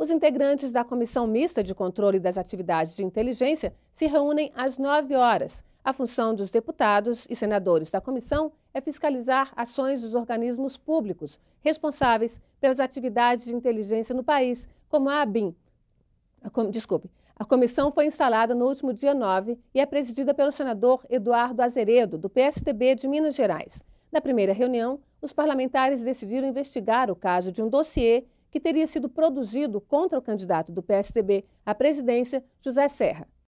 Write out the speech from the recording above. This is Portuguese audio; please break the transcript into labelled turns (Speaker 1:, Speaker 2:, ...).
Speaker 1: Os integrantes da Comissão Mista de Controle das Atividades de Inteligência se reúnem às 9 horas. A função dos deputados e senadores da comissão é fiscalizar ações dos organismos públicos responsáveis pelas atividades de inteligência no país, como a ABIN. Desculpe. A comissão foi instalada no último dia 9 e é presidida pelo senador Eduardo Azeredo, do PSDB de Minas Gerais. Na primeira reunião, os parlamentares decidiram investigar o caso de um dossiê que teria sido produzido contra o candidato do PSDB à presidência, José Serra.